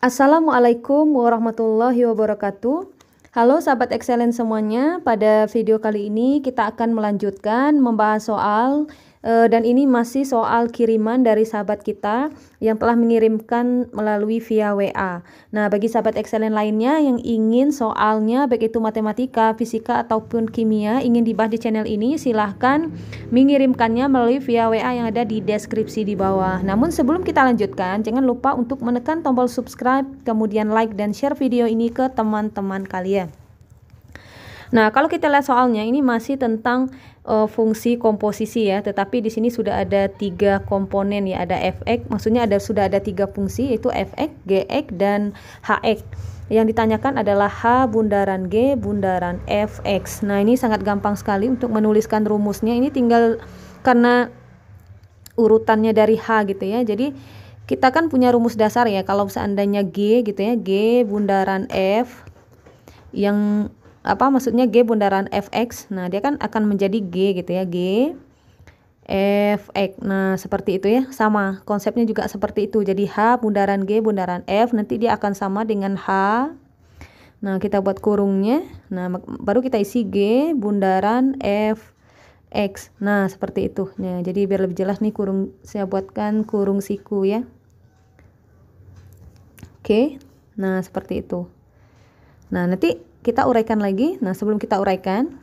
Assalamualaikum warahmatullahi wabarakatuh. Halo sahabat excellent semuanya, pada video kali ini kita akan melanjutkan membahas soal Eh, dan ini masih soal kiriman dari sahabat kita yang telah mengirimkan melalui via WA. Nah, bagi sahabat excellent lainnya yang ingin soalnya baik itu matematika, fisika ataupun kimia ingin dibahas di channel ini, silahkan mengirimkannya melalui via WA yang ada di deskripsi di bawah. Namun sebelum kita lanjutkan, jangan lupa untuk menekan tombol subscribe, kemudian like dan share video ini ke teman-teman kalian. Nah, kalau kita lihat soalnya ini masih tentang uh, fungsi komposisi ya, tetapi di sini sudah ada tiga komponen ya, ada fx, maksudnya ada sudah ada tiga fungsi yaitu fx, gx dan hx. Yang ditanyakan adalah H bundaran G bundaran fx. Nah, ini sangat gampang sekali untuk menuliskan rumusnya. Ini tinggal karena urutannya dari H gitu ya. Jadi kita kan punya rumus dasar ya kalau seandainya G gitu ya G bundaran F yang apa maksudnya G bundaran fx nah dia kan akan menjadi G gitu ya G fx nah seperti itu ya sama konsepnya juga seperti itu jadi H bundaran G bundaran F nanti dia akan sama dengan H nah kita buat kurungnya nah baru kita isi G bundaran F X nah seperti itu nah jadi biar lebih jelas nih kurung saya buatkan kurung siku ya oke nah seperti itu nah nanti kita uraikan lagi. Nah, sebelum kita uraikan,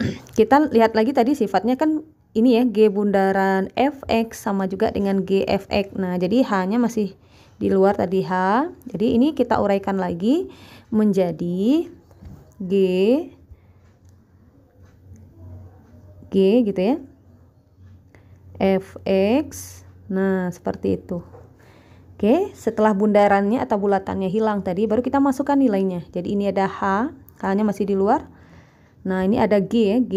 kita lihat lagi tadi sifatnya kan ini ya G bundaran fx sama juga dengan gfx. Nah, jadi h-nya masih di luar tadi h. Jadi ini kita uraikan lagi menjadi g g gitu ya. fx. Nah, seperti itu. Oke, setelah bundarannya atau bulatannya hilang tadi, baru kita masukkan nilainya. Jadi ini ada H, H-nya masih di luar. Nah, ini ada G ya, G.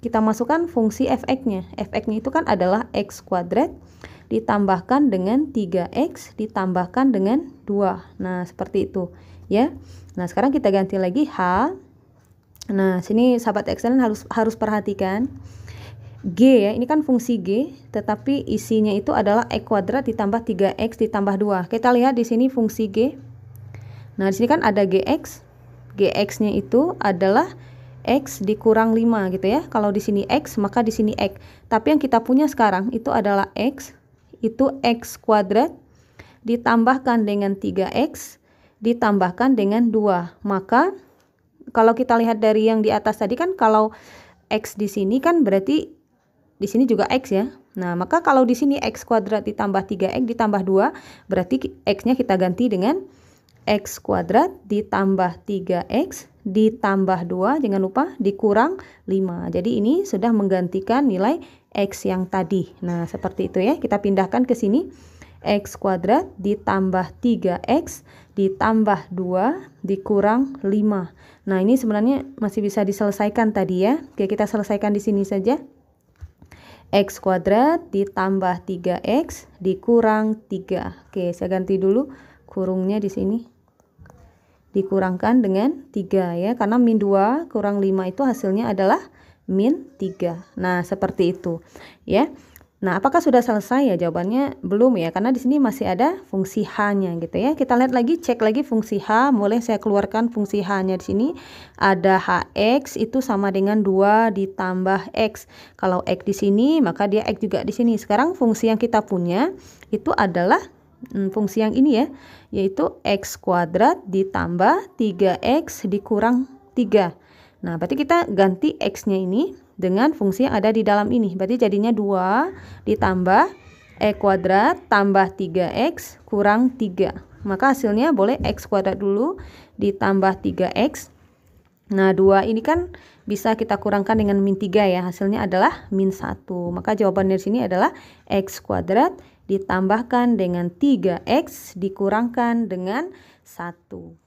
Kita masukkan fungsi fx-nya. fx-nya itu kan adalah x kuadrat ditambahkan dengan 3x ditambahkan dengan 2. Nah, seperti itu ya. Nah, sekarang kita ganti lagi H. Nah, sini sahabat excellent harus harus perhatikan. G ya, ini kan fungsi G, tetapi isinya itu adalah x kuadrat ditambah 3X ditambah 2. Kita lihat di sini fungsi G. Nah, di sini kan ada GX. GX-nya itu adalah X dikurang 5 gitu ya. Kalau di sini X, maka di sini X. Tapi yang kita punya sekarang itu adalah X, itu X kuadrat ditambahkan dengan 3X ditambahkan dengan 2. Maka kalau kita lihat dari yang di atas tadi kan kalau X di sini kan berarti di sini juga X ya. Nah, maka kalau di sini X kuadrat ditambah 3X ditambah 2, berarti X-nya kita ganti dengan X kuadrat ditambah 3X ditambah 2, jangan lupa, dikurang 5. Jadi ini sudah menggantikan nilai X yang tadi. Nah, seperti itu ya. Kita pindahkan ke sini. X kuadrat ditambah 3X ditambah 2 dikurang 5. Nah, ini sebenarnya masih bisa diselesaikan tadi ya. Oke, kita selesaikan di sini saja. X kuadrat ditambah 3X dikurang 3. Oke, saya ganti dulu kurungnya di sini. Dikurangkan dengan 3 ya, karena min 2 kurang 5 itu hasilnya adalah min 3. Nah, seperti itu ya. Nah, apakah sudah selesai ya? Jawabannya belum ya, karena di sini masih ada fungsi H-nya gitu ya. Kita lihat lagi, cek lagi fungsi H. Mulai saya keluarkan fungsi H-nya di sini. Ada HX itu sama dengan 2 ditambah X. Kalau X di sini, maka dia X juga di sini. Sekarang fungsi yang kita punya itu adalah hmm, fungsi yang ini ya, yaitu X kuadrat ditambah 3X dikurang 3. Nah, berarti kita ganti X-nya ini dengan fungsi yang ada di dalam ini. Berarti jadinya 2 ditambah E kuadrat tambah 3X kurang 3. Maka hasilnya boleh X kuadrat dulu ditambah 3X. Nah 2 ini kan bisa kita kurangkan dengan min 3 ya. Hasilnya adalah min 1. Maka jawaban dari sini adalah X kuadrat ditambahkan dengan 3X dikurangkan dengan 1.